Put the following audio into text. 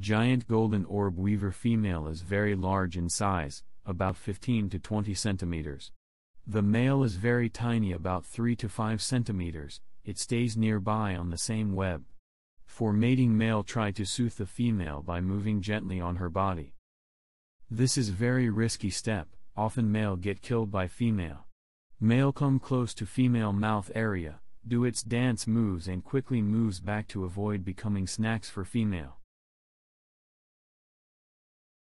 Giant golden orb weaver female is very large in size, about 15 to 20 centimeters. The male is very tiny about 3 to 5 centimeters, it stays nearby on the same web. For mating male try to soothe the female by moving gently on her body. This is very risky step, often male get killed by female. Male come close to female mouth area, do its dance moves and quickly moves back to avoid becoming snacks for female.